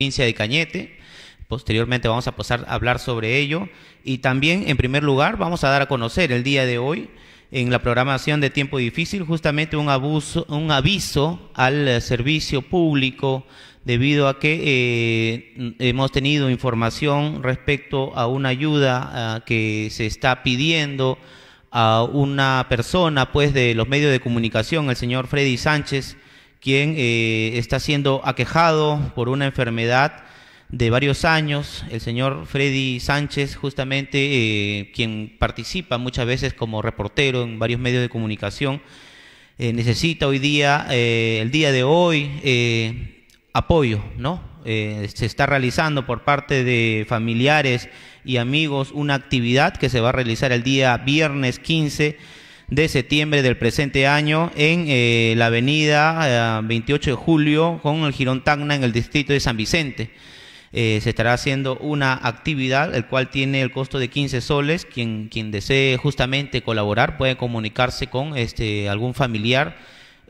de Cañete. Posteriormente vamos a pasar a hablar sobre ello. Y también, en primer lugar, vamos a dar a conocer el día de hoy, en la programación de Tiempo Difícil, justamente un, abuso, un aviso al servicio público debido a que eh, hemos tenido información respecto a una ayuda ah, que se está pidiendo a una persona pues de los medios de comunicación, el señor Freddy Sánchez, quien eh, está siendo aquejado por una enfermedad de varios años, el señor Freddy Sánchez, justamente eh, quien participa muchas veces como reportero en varios medios de comunicación, eh, necesita hoy día, el día de hoy, apoyo, ¿no? se está realizando por parte de familiares y amigos una actividad que se va a realizar el día viernes 15 de septiembre del presente año en eh, la avenida 28 eh, de julio con el Girón Tacna en el distrito de San Vicente. Eh, se estará haciendo una actividad, el cual tiene el costo de 15 soles. Quien, quien desee justamente colaborar puede comunicarse con este, algún familiar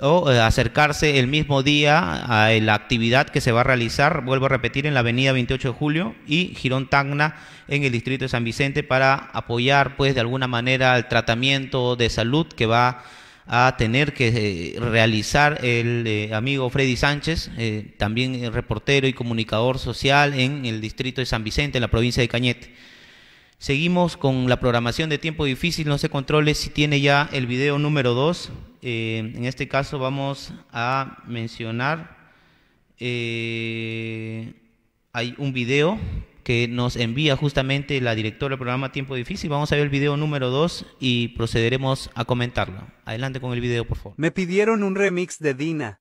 o eh, acercarse el mismo día a la actividad que se va a realizar, vuelvo a repetir, en la avenida 28 de julio y Girón Tacna en el distrito de San Vicente para apoyar pues de alguna manera el tratamiento de salud que va a tener que eh, realizar el eh, amigo Freddy Sánchez, también reportero y comunicador social en el distrito de San Vicente, en la provincia de Cañete. Seguimos con la programación de tiempo difícil, no se controle si tiene ya el video número 2. Eh, en este caso vamos a mencionar, eh, hay un video que nos envía justamente la directora del programa Tiempo Difícil. Vamos a ver el video número 2 y procederemos a comentarlo. Adelante con el video, por favor. Me pidieron un remix de Dina.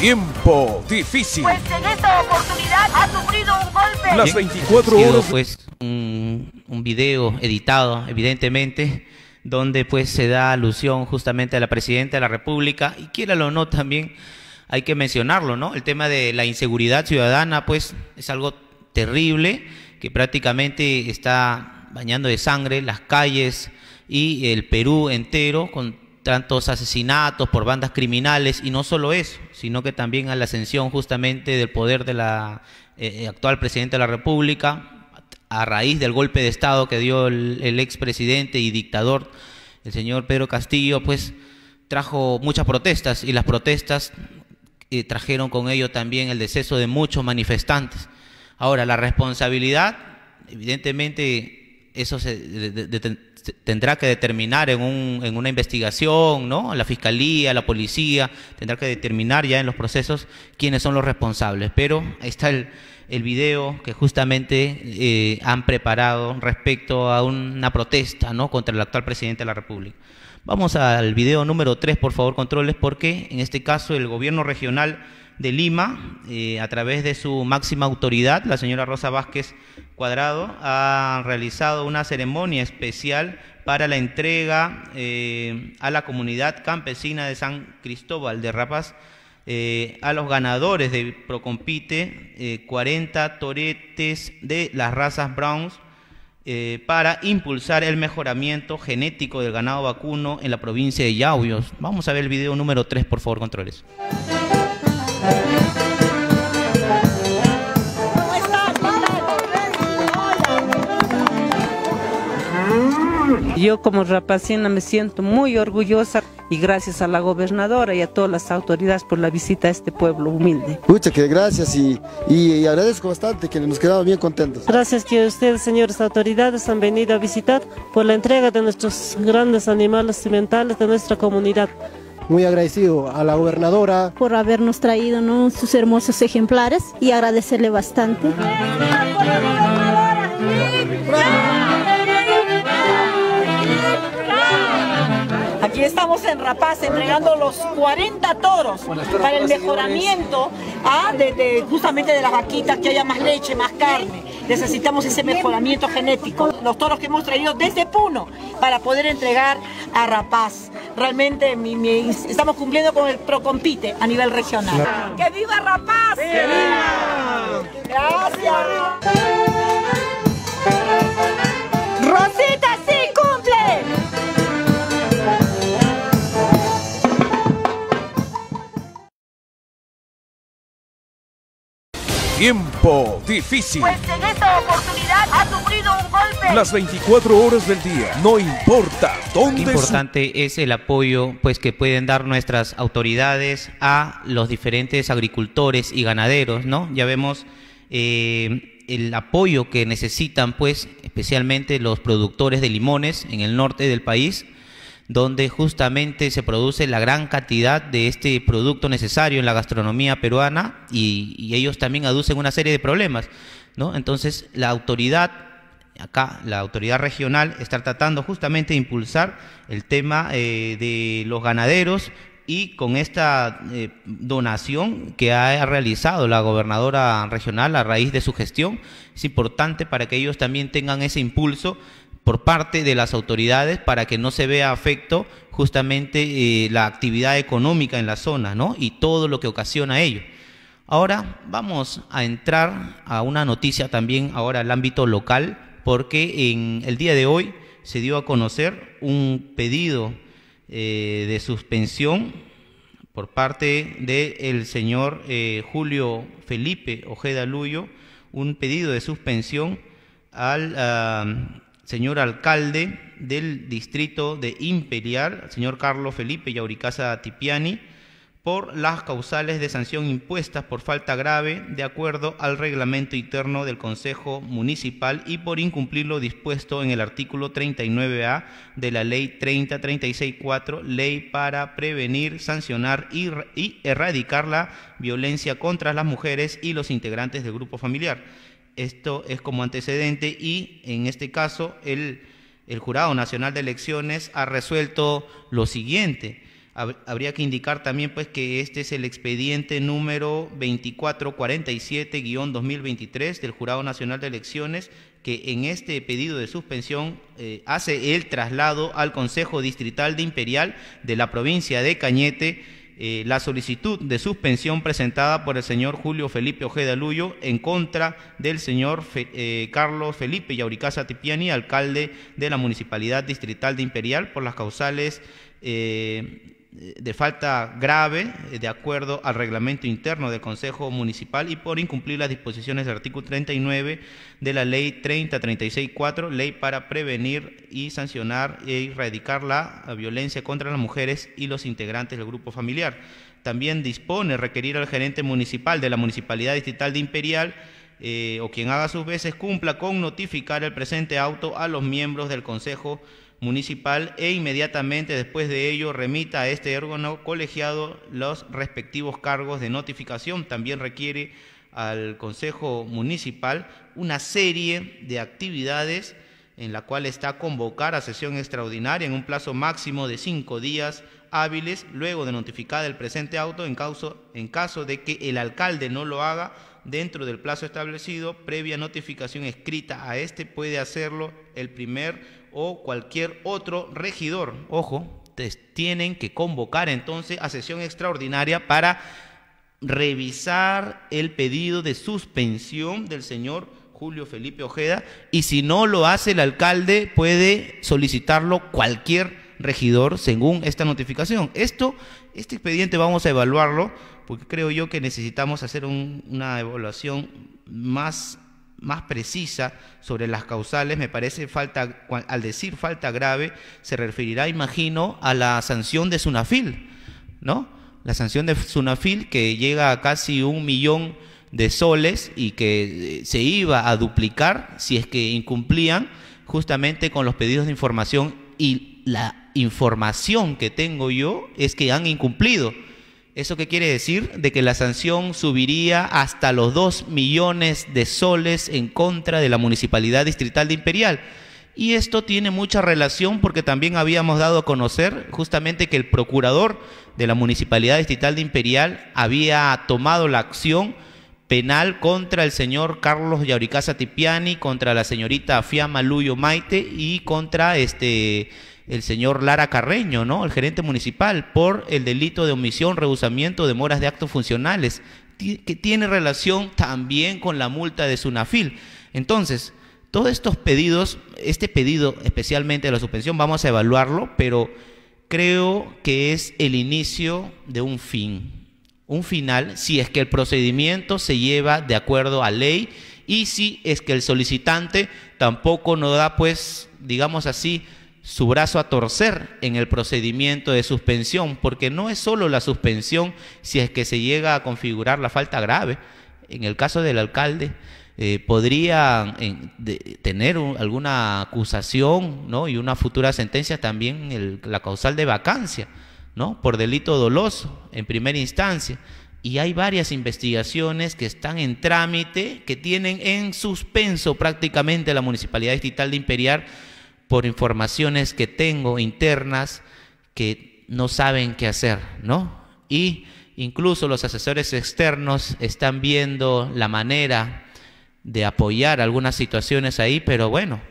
Tiempo difícil. Pues en esta oportunidad ha sufrido un golpe. Las 24 horas. Pues un, un video editado, evidentemente donde pues se da alusión justamente a la Presidenta de la República y quiera o no también hay que mencionarlo, ¿no? El tema de la inseguridad ciudadana pues es algo terrible que prácticamente está bañando de sangre las calles y el Perú entero con tantos asesinatos por bandas criminales y no solo eso, sino que también a la ascensión justamente del poder de la eh, actual Presidenta de la República, a raíz del golpe de Estado que dio el, ex expresidente y dictador, el señor Pedro Castillo, pues trajo muchas protestas y las protestas eh, trajeron con ello también el deceso de muchos manifestantes. Ahora, la responsabilidad, evidentemente, eso se, tendrá que determinar en, un, una investigación, ¿no? La fiscalía, la policía, tendrá que determinar ya en los procesos quiénes son los responsables. Pero ahí está el, video que justamente eh, han preparado respecto a una protesta, ¿no? Contra el actual presidente de la República. Vamos al video número 3, por favor, controles, porque en este caso el gobierno regional de Lima, eh, a través de su máxima autoridad, la señora Rosa Vázquez Cuadrado ha realizado una ceremonia especial para la entrega eh, a la comunidad campesina de San Cristóbal de Rapaz eh, a los ganadores de Procompite 40 eh, toretes de las razas Browns para impulsar el mejoramiento genético del ganado vacuno en la provincia de Yauyos. Vamos a ver el video número 3, por favor, controles. Yo como rapacina me siento muy orgullosa y gracias a la gobernadora y a todas las autoridades por la visita a este pueblo humilde. Muchas que gracias y, agradezco bastante que nos quedamos bien contentos. Gracias que ustedes, señores autoridades, han venido a visitar por la entrega de nuestros grandes animales cimentales de nuestra comunidad. Muy agradecido a la gobernadora por habernos traído sus hermosos ejemplares y agradecerle bastante. Y estamos en Rapaz entregando los 40 toros para el mejoramiento ah, justamente de las vaquitas, que haya más leche, más carne. Necesitamos ese mejoramiento genético. Los toros que hemos traído desde Puno para poder entregar a Rapaz. Realmente estamos cumpliendo con el Procompite a nivel regional. ¡Que viva Rapaz! ¡Que viva! ¡Gracias! Tiempo difícil. Pues en esta oportunidad ha sufrido un golpe. Las 24 horas del día, no importa dónde. importante es el apoyo pues que pueden dar nuestras autoridades a los diferentes agricultores y ganaderos, ¿no? Ya vemos eh, el apoyo que necesitan pues especialmente los productores de limones en el norte del país donde justamente se produce la gran cantidad de este producto necesario en la gastronomía peruana y, ellos también aducen una serie de problemas. ¿no? Entonces, la autoridad acá la autoridad regional está tratando justamente de impulsar el tema eh, de los ganaderos y con esta eh, donación que ha realizado la gobernadora regional a raíz de su gestión, es importante para que ellos también tengan ese impulso por parte de las autoridades para que no se vea afecto justamente eh, la actividad económica en la zona ¿no? y todo lo que ocasiona ello. Ahora vamos a entrar a una noticia también ahora al ámbito local porque en el día de hoy se dio a conocer un pedido eh, de suspensión por parte del señor eh, Julio Felipe Ojeda Luyo, un pedido de suspensión al... Ah, señor alcalde del distrito de Imperial, señor Carlos Felipe Yauricasa Tipiani, por las causales de sanción impuestas por falta grave de acuerdo al reglamento interno del Consejo Municipal y por incumplir lo dispuesto en el artículo 39A de la Ley 30364, Ley para prevenir, sancionar y erradicar la violencia contra las mujeres y los integrantes del grupo familiar esto es como antecedente y en este caso el, el Jurado Nacional de Elecciones ha resuelto lo siguiente. Habría que indicar también pues que este es el expediente número 2447-2023 del Jurado Nacional de Elecciones que en este pedido de suspensión eh, hace el traslado al Consejo Distrital de Imperial de la provincia de Cañete eh, la solicitud de suspensión presentada por el señor Julio Felipe Ojeda Luyo en contra del señor eh, Carlos Felipe Yauricasa Tipiani, alcalde de la Municipalidad Distrital de Imperial, por las causales eh, de falta grave eh, de acuerdo al reglamento interno del Consejo Municipal y por incumplir las disposiciones del artículo 39 de la Ley 30.364, Ley para prevenir y sancionar e erradicar la violencia contra las mujeres y los integrantes del grupo familiar. También dispone requerir al gerente municipal de la Municipalidad Distrital de Imperial eh, o quien haga sus veces cumpla con notificar el presente auto a los miembros del Consejo Municipal municipal e inmediatamente después de ello remita a este órgano colegiado los respectivos cargos de notificación. También requiere al Consejo Municipal una serie de actividades en la cual está a convocar a sesión extraordinaria en un plazo máximo de cinco días hábiles, luego de notificar el presente auto en caso, en caso de que el alcalde no lo haga, dentro del plazo establecido, previa notificación escrita a este, puede hacerlo el primer o cualquier otro regidor. Ojo, tienen que convocar entonces a sesión extraordinaria para revisar el pedido de suspensión del señor Julio Felipe Ojeda y si no lo hace el alcalde puede solicitarlo cualquier regidor según esta notificación. Esto, este expediente vamos a evaluarlo porque creo yo que necesitamos hacer una evaluación más, más precisa sobre las causales. Me parece falta, al decir falta grave, se referirá, imagino, a la sanción de Sunafil, ¿no? La sanción de Sunafil que llega a casi un millón de soles y que eh, se iba a duplicar si es que incumplían justamente con los pedidos de información y la información que tengo yo es que han incumplido. ¿Eso qué quiere decir? De que la sanción subiría hasta los 2 millones de soles en contra de la Municipalidad Distrital de Imperial. Y esto tiene mucha relación porque también habíamos dado a conocer justamente que el procurador de la Municipalidad Distrital de Imperial había tomado la acción penal contra el señor Carlos Yauricasa Tipiani, contra la señorita Fiamma Luyo Maite y contra este el señor Lara Carreño, ¿no? El gerente municipal, por el delito de omisión, rehusamiento, demoras de actos funcionales, que tiene relación también con la multa de Sunafil. Entonces, todos estos pedidos, este pedido especialmente de la suspensión, vamos a evaluarlo, pero creo que es el inicio de un fin, un final, si es que el procedimiento se lleva de acuerdo a ley y si es que el solicitante tampoco nos da, pues, digamos así, su brazo a torcer en el procedimiento de suspensión, porque no es solo la suspensión si es que se llega a configurar la falta grave. En el caso del alcalde, eh, podría tener alguna acusación ¿no? y una futura sentencia también la causal de vacancia ¿no? por delito doloso en primera instancia. Y hay varias investigaciones que están en trámite, que tienen en suspenso prácticamente la Municipalidad Distrital de Imperial por informaciones que tengo internas que no saben qué hacer, ¿no? Y incluso los asesores externos están viendo la manera de apoyar algunas situaciones ahí, pero bueno,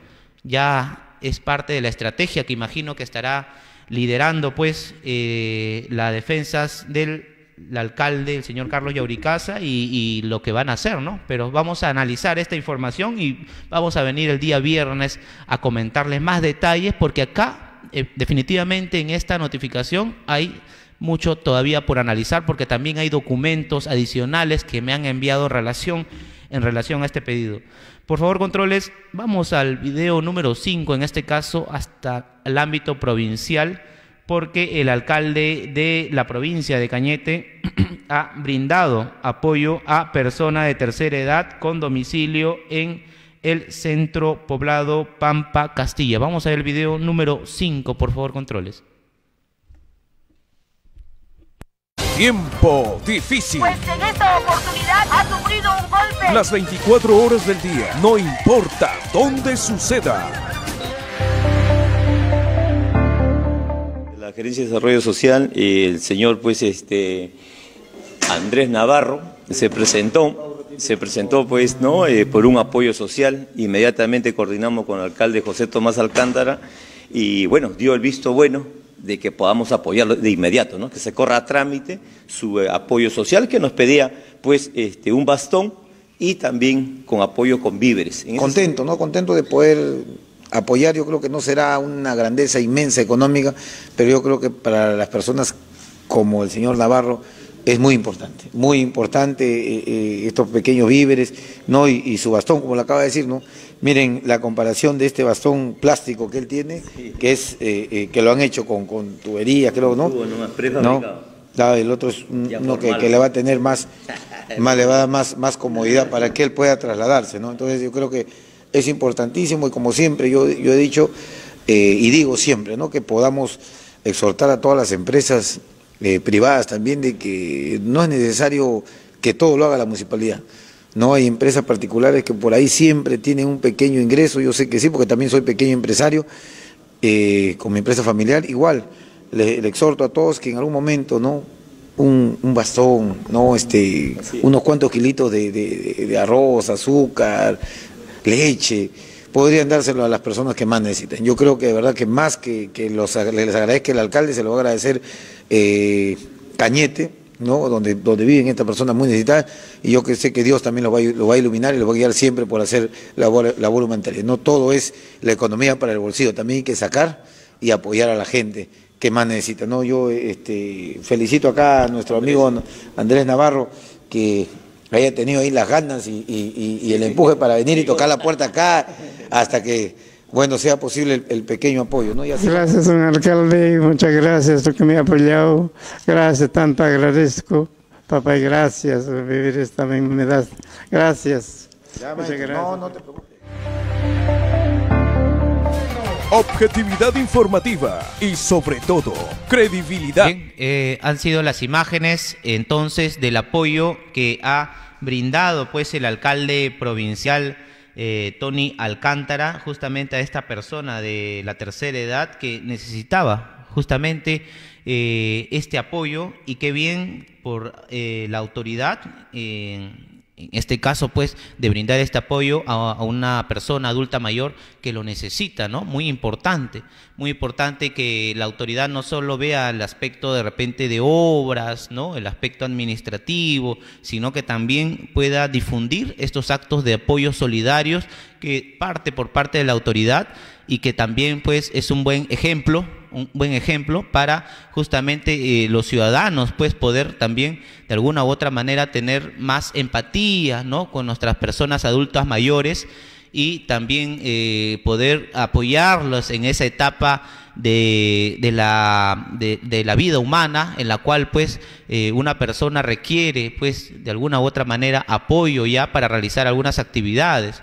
ya es parte de la estrategia que imagino que estará liderando pues la eh, las defensas del el alcalde, el señor Carlos Yauricasa y, lo que van a hacer, ¿no? Pero vamos a analizar esta información y vamos a venir el día viernes a comentarles más detalles, porque acá, eh, definitivamente, en esta notificación hay mucho todavía por analizar, porque también hay documentos adicionales que me han enviado relación, en relación a este pedido. Por favor, controles, vamos al video número 5, en este caso hasta el ámbito provincial porque el alcalde de la provincia de Cañete ha brindado apoyo a personas de tercera edad con domicilio en el centro poblado Pampa Castilla. Vamos a ver el video número 5, por favor, controles. Tiempo difícil. Pues en esta oportunidad ha sufrido un golpe. Las 24 horas del día, no importa dónde suceda. Gerencia de Desarrollo Social, el señor pues este Andrés Navarro se presentó, se presentó pues no eh, por un apoyo social, inmediatamente coordinamos con el alcalde José Tomás Alcántara y bueno, dio el visto bueno de que podamos apoyarlo de inmediato, ¿no? que se corra a trámite su eh, apoyo social que nos pedía pues este un bastón y también con apoyo con víveres. contento, ¿no? Contento de poder apoyar yo creo que no será una grandeza inmensa económica, pero yo creo que para las personas como el señor Navarro es muy importante, muy importante eh, eh, estos pequeños víveres, ¿no? Y, su bastón, como lo acaba de decir, ¿no? Miren la comparación de este bastón plástico que él tiene, que es eh, que lo han hecho con, con tuberías, creo, ¿no? no, no ah, el otro es uno que, le va a tener más, más le va a más, más comodidad para que él pueda trasladarse, ¿no? Entonces yo creo que es importantísimo y como siempre yo, yo he dicho eh, y digo siempre, ¿no? que podamos exhortar a todas las empresas eh, privadas también de que no es necesario que todo lo haga la municipalidad. No hay empresas particulares que por ahí siempre tienen un pequeño ingreso, yo sé que sí, porque también soy pequeño empresario, eh, con mi empresa familiar, igual le, exhorto a todos que en algún momento, ¿no? Un, bastón, ¿no? Este, unos cuantos kilitos de arroz, azúcar, leche, podrían dárselo a las personas que más necesitan. Yo creo que de verdad que más que, les agradezca el alcalde, se lo va a agradecer eh, Cañete, ¿no? Donde, donde viven estas personas muy necesitadas, y yo que sé que Dios también los va, lo va, a iluminar y lo va a guiar siempre por hacer la labor No todo es la economía para el bolsillo, también hay que sacar y apoyar a la gente que más necesita. ¿no? Yo este, felicito acá a nuestro amigo Andrés Navarro, que haya tenido ahí las ganas y, el empuje para venir y tocar la puerta acá hasta que, bueno, sea posible el, pequeño apoyo. ¿no? Gracias, don alcalde, muchas gracias por que me ha apoyado. Gracias, tanto agradezco. Papá, gracias, vivir esta me das. Gracias. gracias. No, no te preocupes objetividad informativa y sobre todo credibilidad. Bien, eh, han sido las imágenes entonces del apoyo que ha brindado pues el alcalde provincial. Eh, Tony Alcántara, justamente a esta persona de la tercera edad que necesitaba justamente eh, este apoyo y qué bien por la autoridad en este caso, pues, de brindar este apoyo a, una persona adulta mayor que lo necesita, ¿no? Muy importante, muy importante que la autoridad no solo vea el aspecto de repente de obras, ¿no? El aspecto administrativo, sino que también pueda difundir estos actos de apoyo solidarios que parte por parte de la autoridad y que también, pues, es un buen ejemplo un buen ejemplo para justamente eh, los ciudadanos, pues poder también de alguna u otra manera tener más empatía, ¿no? Con nuestras personas adultas mayores y también eh, poder apoyarlos en esa etapa de, de, la, de, la, vida humana en la cual pues eh, una persona requiere pues de alguna u otra manera apoyo ya para realizar algunas actividades.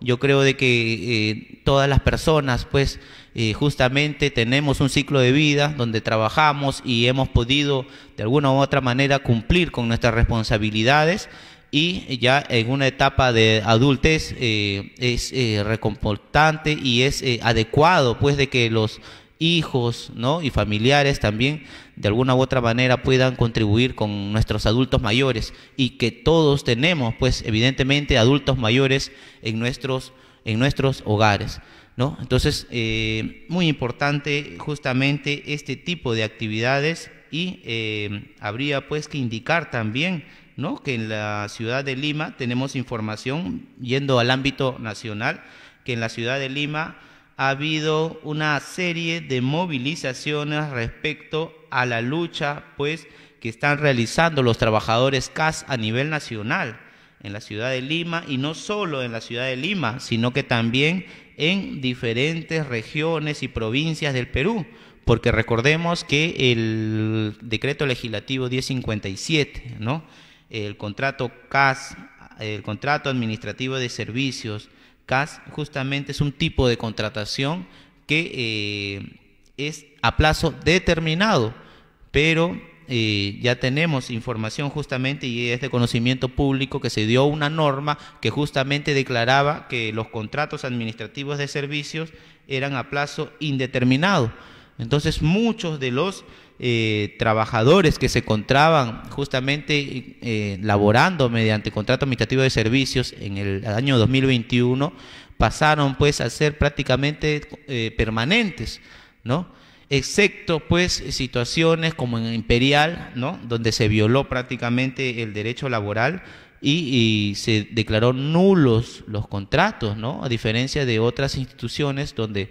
Yo creo de que eh, todas las personas, pues, eh, justamente tenemos un ciclo de vida donde trabajamos y hemos podido, de alguna u otra manera, cumplir con nuestras responsabilidades y ya en una etapa de adultez eh, es recomportante y es adecuado pues de que los hijos ¿no? y familiares también de alguna u otra manera puedan contribuir con nuestros adultos mayores y que todos tenemos pues evidentemente adultos mayores en nuestros, en nuestros hogares. ¿no? Entonces, eh, muy importante justamente este tipo de actividades y eh, habría pues que indicar también ¿no? que en la ciudad de Lima tenemos información yendo al ámbito nacional que en la ciudad de Lima ha habido una serie de movilizaciones respecto a la lucha pues, que están realizando los trabajadores CAS a nivel nacional en la ciudad de Lima y no solo en la ciudad de Lima, sino que también en diferentes regiones y provincias del Perú, porque recordemos que el decreto legislativo 1057, ¿no? el contrato CAS, el contrato administrativo de servicios, CAS justamente es un tipo de contratación que eh, es a plazo determinado, pero eh, ya tenemos información justamente y es de conocimiento público que se dio una norma que justamente declaraba que los contratos administrativos de servicios eran a plazo indeterminado. Entonces muchos de los eh, trabajadores que se encontraban justamente eh, laborando mediante contrato administrativo de servicios en el año 2021 pasaron pues a ser prácticamente eh, permanentes, ¿no? Excepto pues situaciones como en Imperial, ¿no? Donde se violó prácticamente el derecho laboral y, se declaró nulos los contratos, ¿no? A diferencia de otras instituciones donde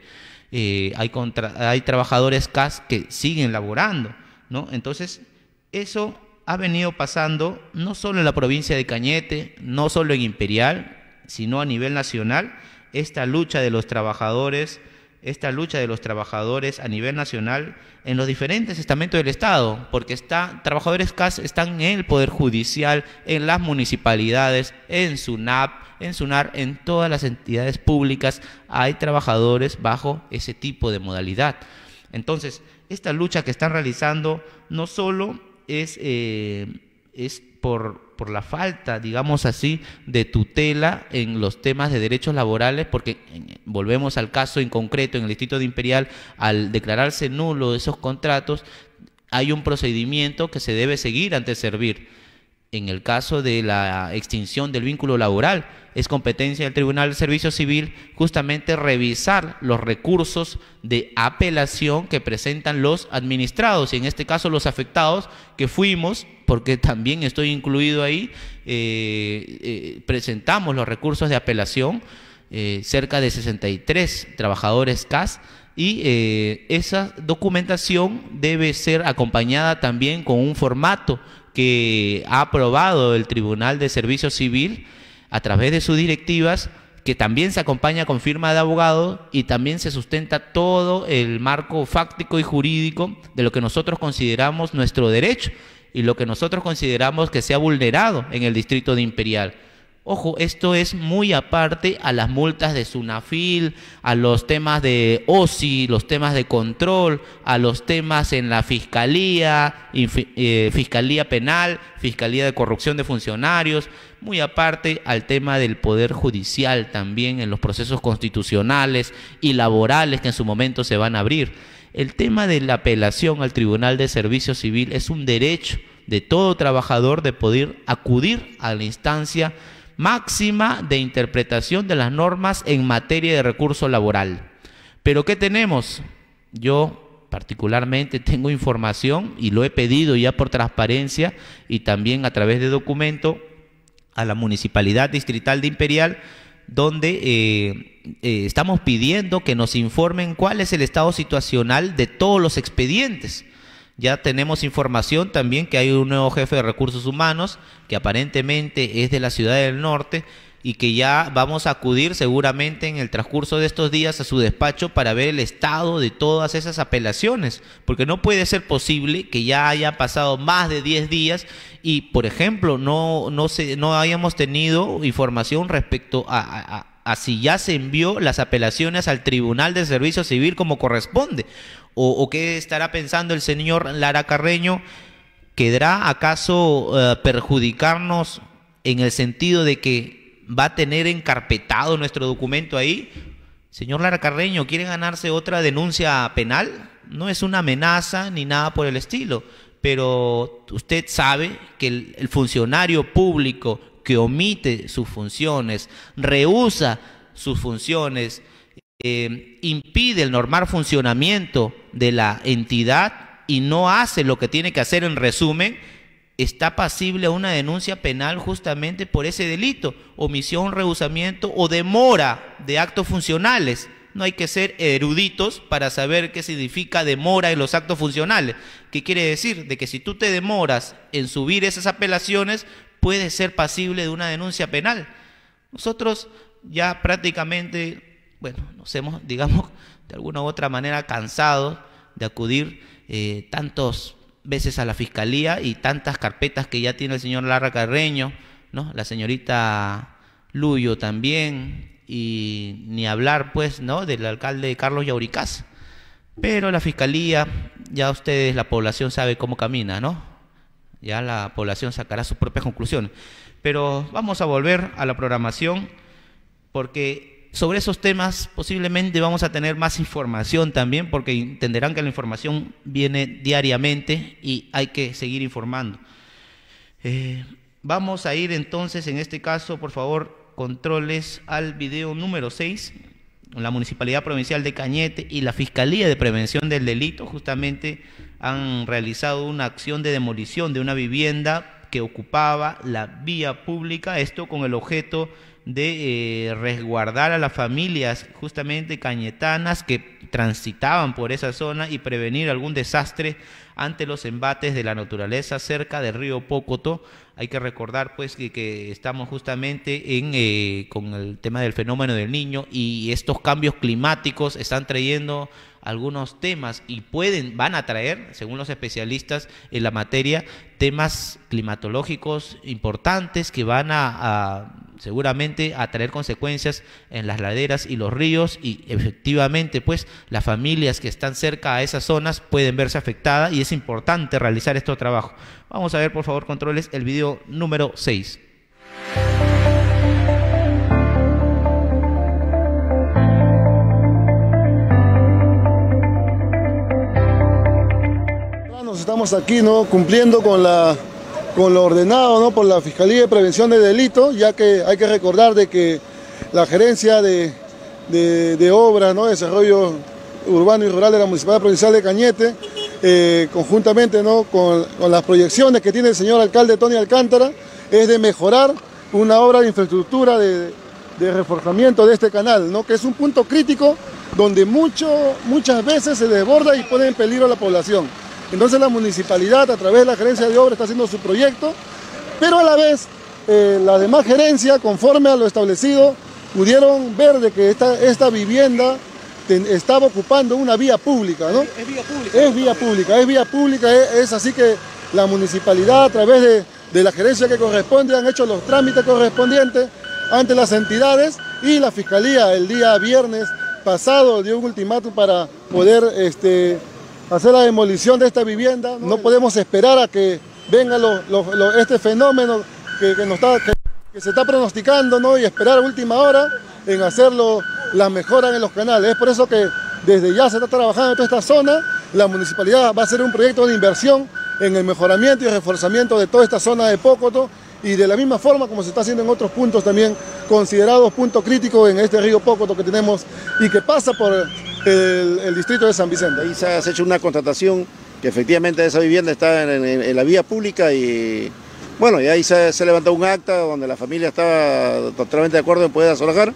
eh, hay, hay trabajadores CAS que siguen laborando, ¿no? Entonces, eso ha venido pasando no solo en la provincia de Cañete, no solo en Imperial, sino a nivel nacional, esta lucha de los trabajadores esta lucha de los trabajadores a nivel nacional en los diferentes estamentos del Estado, porque está, trabajadores CAS están en el Poder Judicial, en las municipalidades, en SUNAP, en SUNAR, en todas las entidades públicas hay trabajadores bajo ese tipo de modalidad. Entonces, esta lucha que están realizando no solo es, eh, es por, la falta, digamos así, de tutela en los temas de derechos laborales, porque volvemos al caso en concreto en el Distrito de Imperial, al declararse nulo esos contratos, hay un procedimiento que se debe seguir antes de servir. En el caso de la extinción del vínculo laboral, es competencia del Tribunal de Servicio Civil justamente revisar los recursos de apelación que presentan los administrados, y en este caso los afectados, que fuimos porque también estoy incluido ahí, eh, eh, presentamos los recursos de apelación, eh, cerca de 63 trabajadores CAS, y esa documentación debe ser acompañada también con un formato que ha aprobado el Tribunal de Servicio Civil a través de sus directivas que también se acompaña con firma de abogado y también se sustenta todo el marco fáctico y jurídico de lo que nosotros consideramos nuestro derecho y lo que nosotros consideramos que se ha vulnerado en el distrito de Imperial. Ojo, esto es muy aparte a las multas de Sunafil, a los temas de OSI, los temas de control, a los temas en la fiscalía, eh, fiscalía penal, fiscalía de corrupción de funcionarios, muy aparte al tema del poder judicial también en los procesos constitucionales y laborales que en su momento se van a abrir. El tema de la apelación al Tribunal de Servicio Civil es un derecho de todo trabajador de poder acudir a la instancia máxima de interpretación de las normas en materia de recurso laboral. Pero ¿qué tenemos? Yo particularmente tengo información y lo he pedido ya por transparencia y también a través de documento a la Municipalidad Distrital de Imperial donde eh, eh, estamos pidiendo que nos informen cuál es el estado situacional de todos los expedientes. Ya tenemos información también que hay un nuevo jefe de recursos humanos que aparentemente es de la Ciudad del Norte, y que ya vamos a acudir seguramente en el transcurso de estos días a su despacho para ver el estado de todas esas apelaciones, porque no puede ser posible que ya haya pasado más de 10 días y, por ejemplo, no, no, se, no hayamos tenido información respecto a, si ya se envió las apelaciones al Tribunal de Servicio Civil como corresponde? ¿O, qué estará pensando el señor Lara Carreño? ¿Quedará acaso eh, perjudicarnos en el sentido de que va a tener encarpetado nuestro documento ahí. Señor Lara Carreño, ¿quiere ganarse otra denuncia penal? No es una amenaza ni nada por el estilo, pero usted sabe que el, funcionario público que omite sus funciones, rehúsa sus funciones, eh, impide el normal funcionamiento de la entidad y no hace lo que tiene que hacer en resumen, está pasible a una denuncia penal justamente por ese delito, omisión, rehusamiento o demora de actos funcionales. No hay que ser eruditos para saber qué significa demora en los actos funcionales. ¿Qué quiere decir? De que si tú te demoras en subir esas apelaciones, puede ser pasible de una denuncia penal. Nosotros ya prácticamente, bueno, nos hemos, digamos, de alguna u otra manera cansado de acudir eh, tantos veces a la fiscalía y tantas carpetas que ya tiene el señor Larra Carreño, ¿no? La señorita Luyo también, y ni hablar, pues, ¿no? Del alcalde Carlos Yauricaz. Pero la fiscalía, ya ustedes, la población sabe cómo camina, ¿no? Ya la población sacará sus propias conclusiones. Pero vamos a volver a la programación porque sobre esos temas posiblemente vamos a tener más información también, porque entenderán que la información viene diariamente y hay que seguir informando. Eh, vamos a ir entonces, en este caso, por favor, controles al video número 6, la Municipalidad Provincial de Cañete y la Fiscalía de Prevención del Delito justamente han realizado una acción de demolición de una vivienda que ocupaba la vía pública, esto con el objeto de eh, resguardar a las familias justamente cañetanas que transitaban por esa zona y prevenir algún desastre ante los embates de la naturaleza cerca del río Pocoto. Hay que recordar pues que, estamos justamente en, eh, con el tema del fenómeno del niño y estos cambios climáticos están trayendo algunos temas y pueden, van a traer, según los especialistas en la materia, temas climatológicos importantes que van a seguramente a traer consecuencias en las laderas y los ríos y efectivamente pues las familias que están cerca a esas zonas pueden verse afectadas y es importante realizar este trabajo. Vamos a ver por favor controles el video número 6. Estamos aquí ¿no? cumpliendo con la con lo ordenado ¿no? por la Fiscalía de Prevención de Delitos, ya que hay que recordar de que la gerencia de, de, obra, ¿no? desarrollo urbano y rural de la Municipalidad Provincial de Cañete, eh, conjuntamente ¿no? con, las proyecciones que tiene el señor alcalde Tony Alcántara, es de mejorar una obra de infraestructura de, reforzamiento de este canal, ¿no? que es un punto crítico donde mucho, muchas veces se desborda y pone en peligro a la población. Entonces la municipalidad a través de la gerencia de obra está haciendo su proyecto, pero a la vez eh, la demás gerencia, conforme a lo establecido, pudieron ver de que esta, vivienda estaba ocupando una vía pública, ¿no? Es, vía pública. Es vía pública, es vía pública, es, así que la municipalidad a través de, la gerencia que corresponde han hecho los trámites correspondientes ante las entidades y la fiscalía el día viernes pasado dio un ultimátum para poder este, hacer la demolición de esta vivienda. No, podemos esperar a que venga este fenómeno que, se está pronosticando ¿no? y esperar a última hora en hacer las mejoras en los canales. Es por eso que desde ya se está trabajando en toda esta zona. La municipalidad va a hacer un proyecto de inversión en el mejoramiento y reforzamiento de toda esta zona de Pócoto y de la misma forma como se está haciendo en otros puntos también considerados puntos críticos en este río Pócoto que tenemos y que pasa por el, distrito de San Vicente. Ahí se ha hecho una contratación que efectivamente esa vivienda está en, la vía pública y bueno, y ahí se, se levantó un acta donde la familia estaba totalmente de acuerdo en poder asolajar.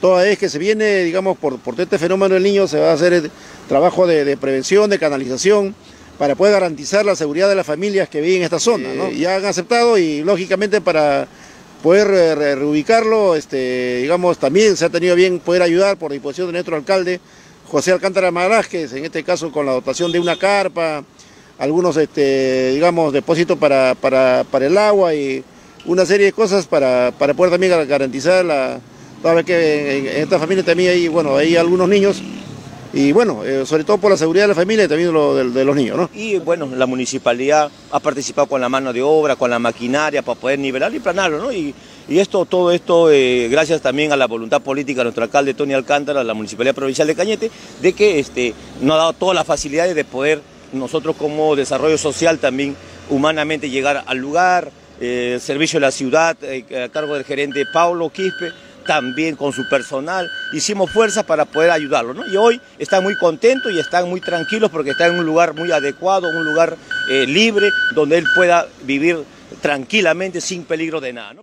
Toda vez que se viene, digamos, por, por este fenómeno del niño, se va a hacer el trabajo de, prevención, de canalización, para poder garantizar la seguridad de las familias que viven en esta zona. ¿no? Eh, ya han aceptado y lógicamente para poder reubicarlo, este, digamos, también se ha tenido bien poder ayudar por disposición de nuestro alcalde José Alcántara Marajes, en este caso con la dotación de una carpa, algunos, este, digamos, depósitos para, para, el agua y una serie de cosas para, para poder también garantizar la... Toda vez que en, esta familia también hay, bueno, hay algunos niños y bueno, eh, sobre todo por la seguridad de la familia y también lo, de, los niños, ¿no? Y bueno, la municipalidad ha participado con la mano de obra, con la maquinaria para poder nivelar y planarlo, ¿no? Y esto, todo esto, eh, gracias también a la voluntad política de nuestro alcalde Tony Alcántara, de la Municipalidad Provincial de Cañete, de que este, nos ha dado todas las facilidades de poder nosotros como desarrollo social también humanamente llegar al lugar, eh, servicio de la ciudad eh, a cargo del gerente Pablo Quispe, también con su personal, hicimos fuerzas para poder ayudarlo, Y hoy están muy contentos y están muy tranquilos porque está en un lugar muy adecuado, un lugar eh, libre, donde él pueda vivir tranquilamente sin peligro de nada.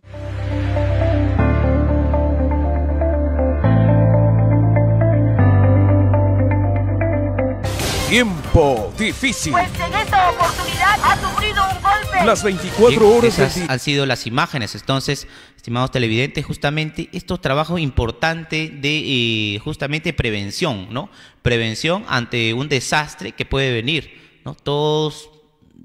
Tiempo difícil. Pues en esta oportunidad ha sufrido un golpe. Las 24 horas. Esas han sido las imágenes. Entonces, estimados televidentes, justamente estos trabajos importantes de eh, justamente prevención, ¿no? Prevención ante un desastre que puede venir, ¿no? Todos,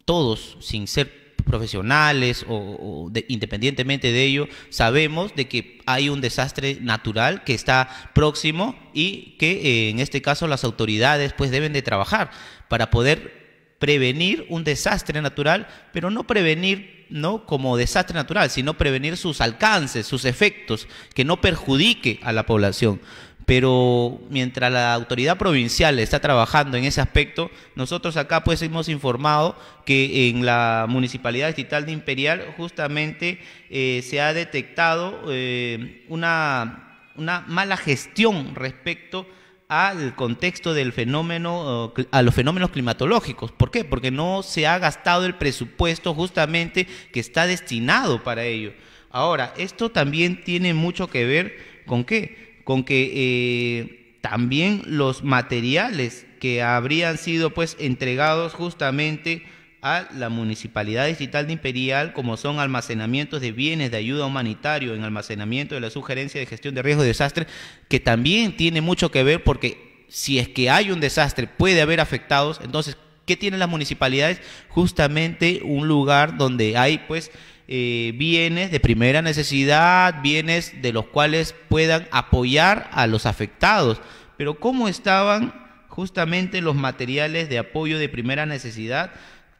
todos, sin ser profesionales o, de, independientemente de ello, sabemos de que hay un desastre natural que está próximo y que eh, en este caso las autoridades pues deben de trabajar para poder prevenir un desastre natural, pero no prevenir no como desastre natural, sino prevenir sus alcances, sus efectos, que no perjudique a la población pero mientras la autoridad provincial está trabajando en ese aspecto, nosotros acá pues hemos informado que en la Municipalidad Distrital de Imperial justamente eh, se ha detectado eh, una, una mala gestión respecto al contexto del fenómeno, a los fenómenos climatológicos. ¿Por qué? Porque no se ha gastado el presupuesto justamente que está destinado para ello. Ahora, esto también tiene mucho que ver con qué? con que eh, también los materiales que habrían sido pues entregados justamente a la Municipalidad Digital de Imperial, como son almacenamientos de bienes de ayuda humanitaria, en almacenamiento de la sugerencia de gestión de riesgo de desastre, que también tiene mucho que ver porque si es que hay un desastre, puede haber afectados, entonces, ¿qué tienen las municipalidades? Justamente un lugar donde hay pues eh, bienes de primera necesidad, bienes de los cuales puedan apoyar a los afectados. Pero ¿cómo estaban justamente los materiales de apoyo de primera necesidad?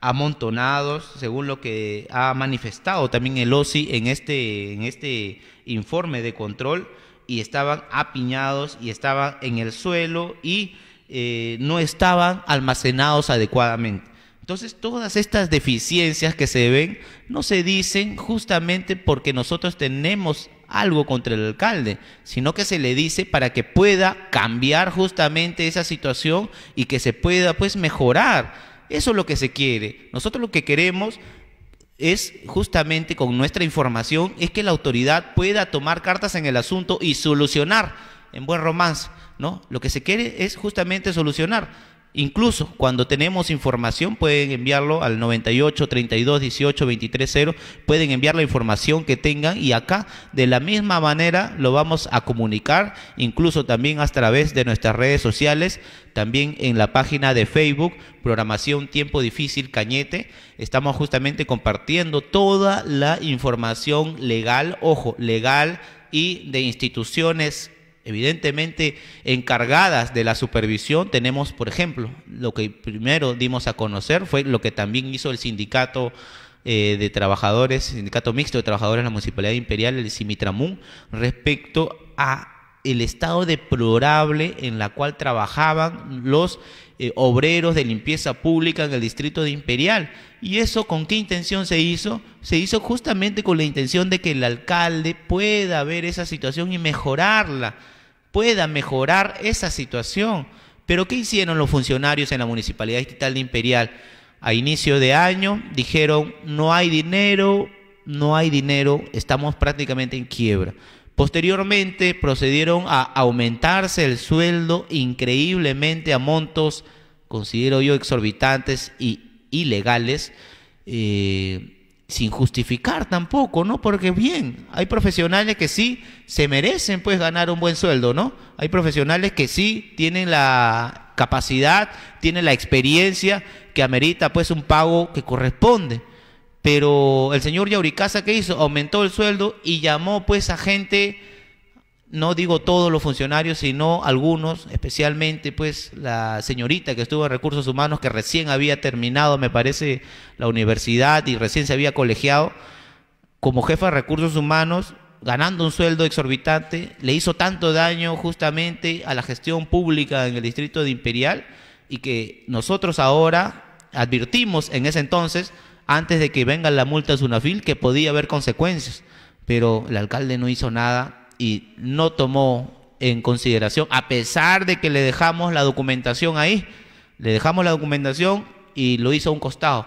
amontonados, según lo que ha manifestado también el OSI en este, en este informe de control, y estaban apiñados y estaban en el suelo y eh, no estaban almacenados adecuadamente. Entonces, todas estas deficiencias que se ven no se dicen justamente porque nosotros tenemos algo contra el alcalde, sino que se le dice para que pueda cambiar justamente esa situación y que se pueda pues mejorar. Eso es lo que se quiere. Nosotros lo que queremos es justamente con nuestra información es que la autoridad pueda tomar cartas en el asunto y solucionar en buen romance, ¿no? Lo que se quiere es justamente solucionar Incluso cuando tenemos información pueden enviarlo al 98 32 18 23 0, pueden enviar la información que tengan y acá de la misma manera lo vamos a comunicar, incluso también a través de nuestras redes sociales, también en la página de Facebook, programación Tiempo Difícil Cañete, estamos justamente compartiendo toda la información legal, ojo, legal y de instituciones evidentemente encargadas de la supervisión, tenemos, por ejemplo, lo que primero dimos a conocer fue lo que también hizo el sindicato eh, de trabajadores, sindicato mixto de trabajadores de la Municipalidad Imperial, el Simitramun, respecto a el estado deplorable en la cual trabajaban los eh, obreros de limpieza pública en el distrito de Imperial. ¿Y eso con qué intención se hizo? Se hizo justamente con la intención de que el alcalde pueda ver esa situación y mejorarla pueda mejorar esa situación. Pero ¿qué hicieron los funcionarios en la Municipalidad Distrital de Imperial? A inicio de año dijeron, no hay dinero, no hay dinero, estamos prácticamente en quiebra. Posteriormente procedieron a aumentarse el sueldo increíblemente a montos, considero yo, exorbitantes y ilegales. Eh, sin justificar tampoco, ¿no? Porque bien, hay profesionales que sí se merecen pues ganar un buen sueldo, ¿no? Hay profesionales que sí tienen la capacidad, tienen la experiencia que amerita pues un pago que corresponde. Pero el señor Yauricasa, ¿qué hizo? Aumentó el sueldo y llamó pues a gente no digo todos los funcionarios, sino algunos, especialmente pues la señorita que estuvo en recursos humanos, que recién había terminado, me parece, la universidad y recién se había colegiado, como jefa de recursos humanos, ganando un sueldo exorbitante, le hizo tanto daño justamente a la gestión pública en el distrito de Imperial y que nosotros ahora advertimos en ese entonces, antes de que venga la multa de fil, que podía haber consecuencias, pero el alcalde no hizo nada y no tomó en consideración, a pesar de que le dejamos la documentación ahí, le dejamos la documentación y lo hizo a un costado.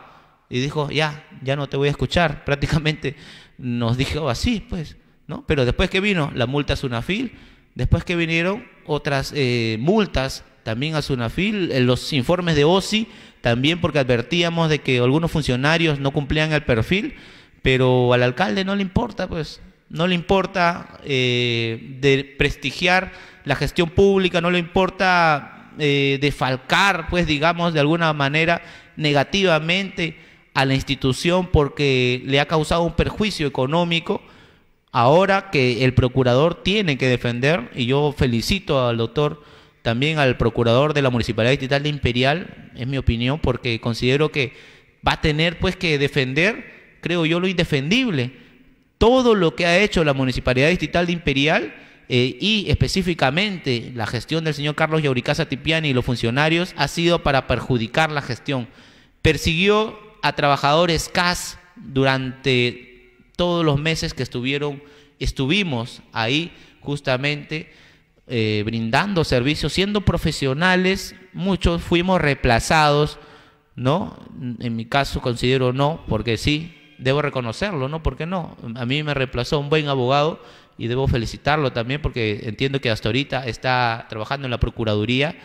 Y dijo, ya, ya no te voy a escuchar. Prácticamente nos dijo así, pues, ¿no? Pero después que vino la multa a Sunafil, después que vinieron otras eh, multas también a Sunafil, eh, los informes de OSI, también porque advertíamos de que algunos funcionarios no cumplían el perfil, pero al alcalde no le importa, pues no le importa eh, de prestigiar la gestión pública, no le importa eh, defalcar, pues digamos, de alguna manera negativamente a la institución porque le ha causado un perjuicio económico, ahora que el procurador tiene que defender, y yo felicito al doctor, también al procurador de la Municipalidad Digital de Imperial, es mi opinión, porque considero que va a tener pues que defender, creo yo, lo indefendible todo lo que ha hecho la Municipalidad Distrital de Imperial eh, y específicamente la gestión del señor Carlos Yauricasa Tipiani y los funcionarios ha sido para perjudicar la gestión. Persiguió a trabajadores CAS durante todos los meses que estuvieron, estuvimos ahí justamente eh, brindando servicios, siendo profesionales, muchos fuimos reemplazados, ¿no? En mi caso considero no, porque sí, debo reconocerlo, ¿no? porque no? A mí me reemplazó un buen abogado y debo felicitarlo también porque entiendo que hasta ahorita está trabajando en la Procuraduría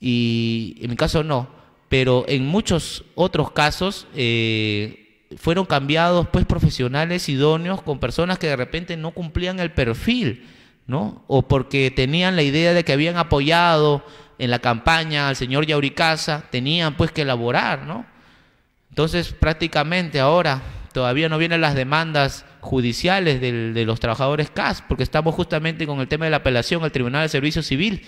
y en mi caso no, pero en muchos otros casos eh, fueron cambiados pues profesionales idóneos con personas que de repente no cumplían el perfil, ¿no? O porque tenían la idea de que habían apoyado en la campaña al señor Yauricasa, tenían pues que elaborar, ¿no? Entonces, prácticamente ahora todavía no vienen las demandas judiciales de los trabajadores CAS, porque estamos justamente con el tema de la apelación al Tribunal de Servicio Civil.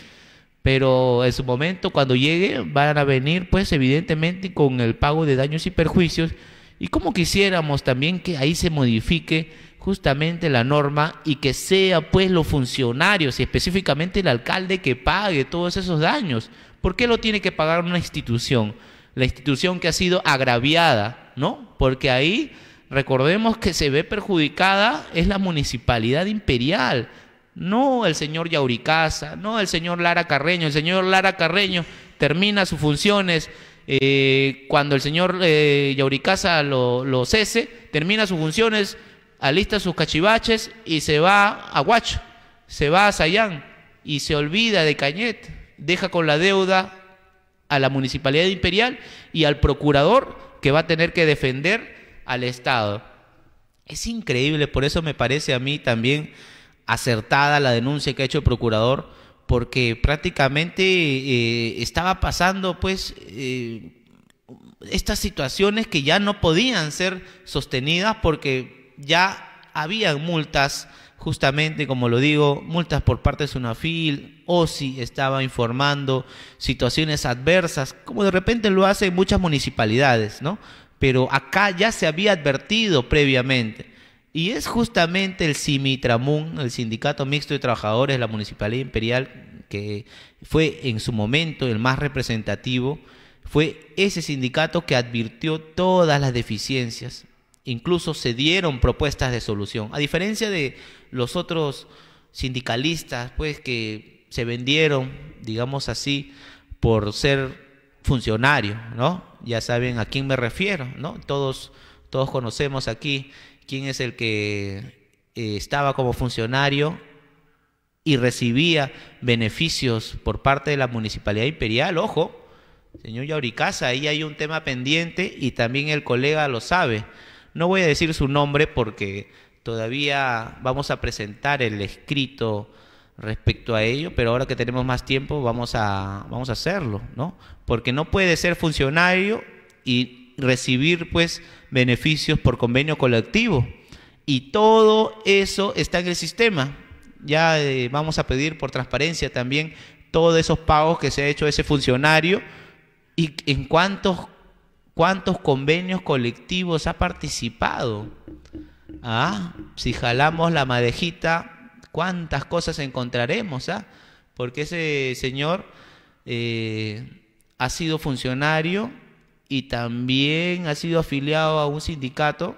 Pero en su momento, cuando llegue, van a venir, pues, evidentemente, con el pago de daños y perjuicios. Y como quisiéramos también que ahí se modifique justamente la norma y que sea, pues, los funcionarios y específicamente el alcalde que pague todos esos daños. ¿Por qué lo tiene que pagar una institución? la institución que ha sido agraviada, ¿no? Porque ahí, recordemos que se ve perjudicada es la municipalidad imperial, no el señor Yauricasa, no el señor Lara Carreño. El señor Lara Carreño termina sus funciones eh, cuando el señor eh, Yauricasa Yauricaza lo, lo, cese, termina sus funciones, alista sus cachivaches y se va a Huacho, se va a Sayán y se olvida de Cañet, deja con la deuda a la Municipalidad Imperial y al procurador que va a tener que defender al Estado. Es increíble, por eso me parece a mí también acertada la denuncia que ha hecho el procurador, porque prácticamente eh, estaba pasando pues eh, estas situaciones que ya no podían ser sostenidas porque ya habían multas, justamente como lo digo, multas por parte de Sunafil, o si estaba informando situaciones adversas, como de repente lo hacen muchas municipalidades, ¿no? Pero acá ya se había advertido previamente. Y es justamente el Simitramun, el Sindicato Mixto de Trabajadores de la Municipalidad Imperial, que fue en su momento el más representativo, fue ese sindicato que advirtió todas las deficiencias. Incluso se dieron propuestas de solución. A diferencia de los otros sindicalistas, pues que se vendieron, digamos así, por ser funcionario, ¿no? Ya saben a quién me refiero, ¿no? Todos, todos conocemos aquí quién es el que eh, estaba como funcionario y recibía beneficios por parte de la Municipalidad Imperial, ojo, señor Yauricasa, ahí hay un tema pendiente y también el colega lo sabe. No voy a decir su nombre porque todavía vamos a presentar el escrito respecto a ello, pero ahora que tenemos más tiempo vamos a, vamos a hacerlo, ¿no? Porque no puede ser funcionario y recibir pues beneficios por convenio colectivo. Y todo eso está en el sistema. Ya eh, vamos a pedir por transparencia también todos esos pagos que se ha hecho ese funcionario y en cuántos, cuántos convenios colectivos ha participado. Ah, si jalamos la madejita cuántas cosas encontraremos, ¿ah? porque ese señor eh, ha sido funcionario y también ha sido afiliado a un sindicato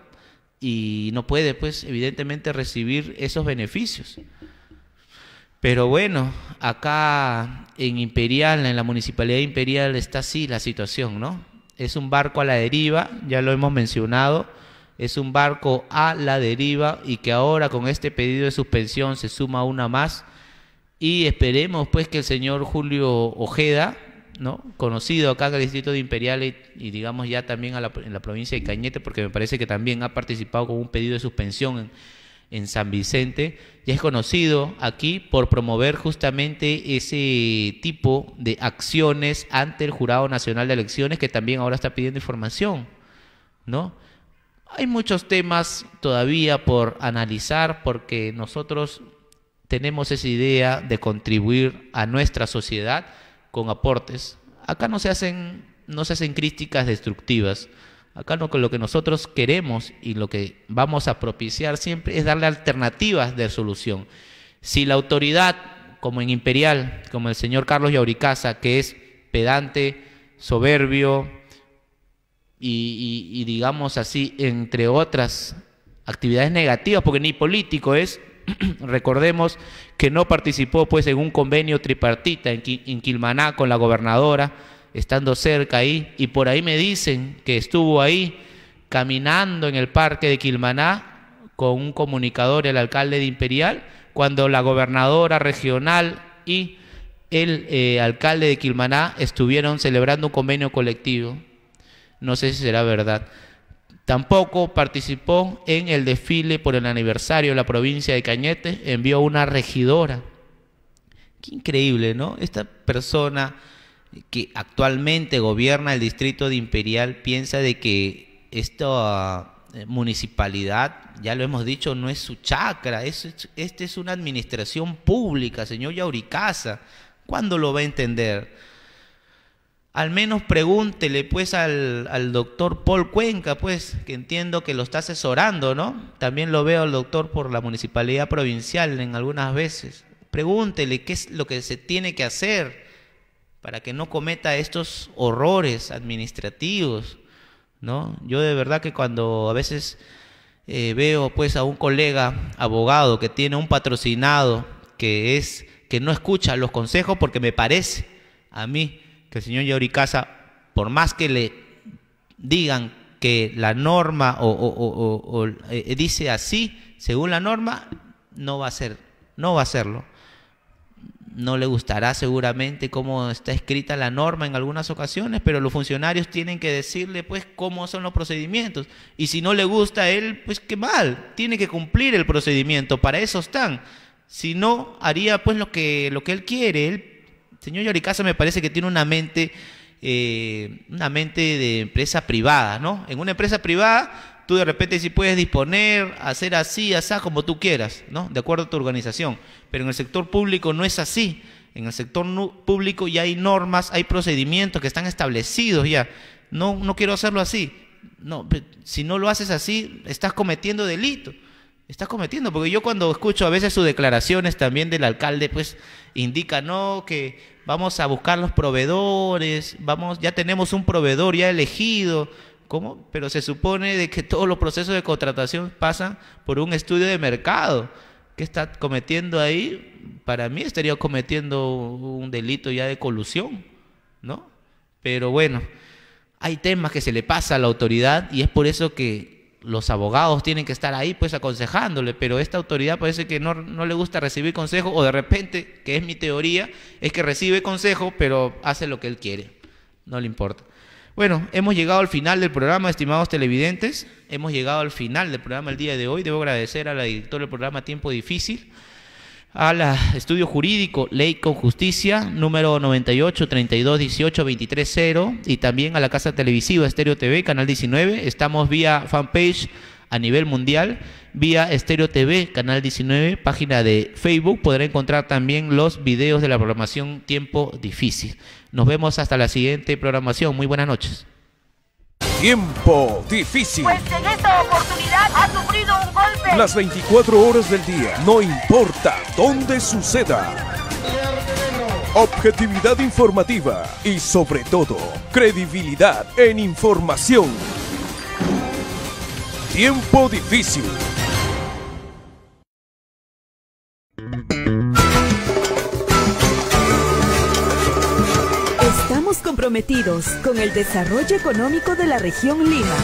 y no puede, pues, evidentemente recibir esos beneficios. Pero bueno, acá en Imperial, en la Municipalidad de Imperial, está así la situación, ¿no? Es un barco a la deriva, ya lo hemos mencionado es un barco a la deriva y que ahora con este pedido de suspensión se suma una más y esperemos pues que el señor Julio Ojeda, ¿no? conocido acá en el distrito de Imperial y, digamos ya también en la provincia de Cañete, porque me parece que también ha participado con un pedido de suspensión en, San Vicente, y es conocido aquí por promover justamente ese tipo de acciones ante el Jurado Nacional de Elecciones que también ahora está pidiendo información, ¿no? Hay muchos temas todavía por analizar porque nosotros tenemos esa idea de contribuir a nuestra sociedad con aportes. Acá no se hacen, no se hacen críticas destructivas. Acá lo, lo que nosotros queremos y lo que vamos a propiciar siempre es darle alternativas de solución. Si la autoridad, como en Imperial, como el señor Carlos Yauricasa, que es pedante, soberbio, y, digamos así, entre otras actividades negativas, porque ni político es, recordemos que no participó pues en un convenio tripartita en, Quilmaná con la gobernadora, estando cerca ahí, y por ahí me dicen que estuvo ahí caminando en el parque de Quilmaná con un comunicador, el alcalde de Imperial, cuando la gobernadora regional y el eh, alcalde de Quilmaná estuvieron celebrando un convenio colectivo no sé si será verdad. Tampoco participó en el desfile por el aniversario de la provincia de Cañete, envió una regidora. Qué increíble, ¿no? Esta persona que actualmente gobierna el distrito de Imperial piensa de que esta eh, municipalidad, ya lo hemos dicho, no es su chacra, esta es una administración pública, señor Yauricasa. ¿Cuándo lo va a entender? al menos pregúntele pues al, al, doctor Paul Cuenca, pues, que entiendo que lo está asesorando, ¿no? También lo veo al doctor por la municipalidad provincial en algunas veces. Pregúntele qué es lo que se tiene que hacer para que no cometa estos horrores administrativos, ¿no? Yo de verdad que cuando a veces eh, veo pues a un colega abogado que tiene un patrocinado que es que no escucha los consejos porque me parece a mí que el señor Yoricasa, por más que le digan que la norma o, eh, eh, dice así, según la norma, no va a ser, no va a hacerlo. No le gustará seguramente cómo está escrita la norma en algunas ocasiones, pero los funcionarios tienen que decirle pues cómo son los procedimientos. Y si no le gusta a él, pues qué mal, tiene que cumplir el procedimiento, para eso están. Si no, haría pues lo que, lo que él quiere, él señor Yoricasa me parece que tiene una mente, eh, una mente de empresa privada, ¿no? En una empresa privada, tú de repente si puedes disponer, hacer así, así, como tú quieras, ¿no? De acuerdo a tu organización. Pero en el sector público no es así. En el sector público ya hay normas, hay procedimientos que están establecidos ya. No, no quiero hacerlo así. No, si no lo haces así, estás cometiendo delito está cometiendo, porque yo cuando escucho a veces sus declaraciones también del alcalde, pues indica, no, que vamos a buscar los proveedores, vamos, ya tenemos un proveedor ya elegido, ¿cómo? Pero se supone de que todos los procesos de contratación pasan por un estudio de mercado. ¿Qué está cometiendo ahí? Para mí estaría cometiendo un delito ya de colusión, ¿no? Pero bueno, hay temas que se le pasa a la autoridad y es por eso que los abogados tienen que estar ahí pues aconsejándole, pero esta autoridad parece que no, no, le gusta recibir consejo o de repente, que es mi teoría, es que recibe consejo pero hace lo que él quiere, no le importa. Bueno, hemos llegado al final del programa, estimados televidentes, hemos llegado al final del programa el día de hoy, debo agradecer a la directora del programa Tiempo Difícil al ah, estudio jurídico Ley con Justicia número 98 32 18 y también a la casa televisiva Estéreo TV canal 19. Estamos vía fanpage a nivel mundial, vía Estéreo TV canal 19, página de Facebook. Podrá encontrar también los videos de la programación Tiempo Difícil. Nos vemos hasta la siguiente programación. Muy buenas noches. Tiempo Difícil. Pues en oportunidad las 24 horas del día, no importa dónde suceda. Objetividad informativa y sobre todo, credibilidad en información. Tiempo difícil. Estamos comprometidos con el desarrollo económico de la región Lima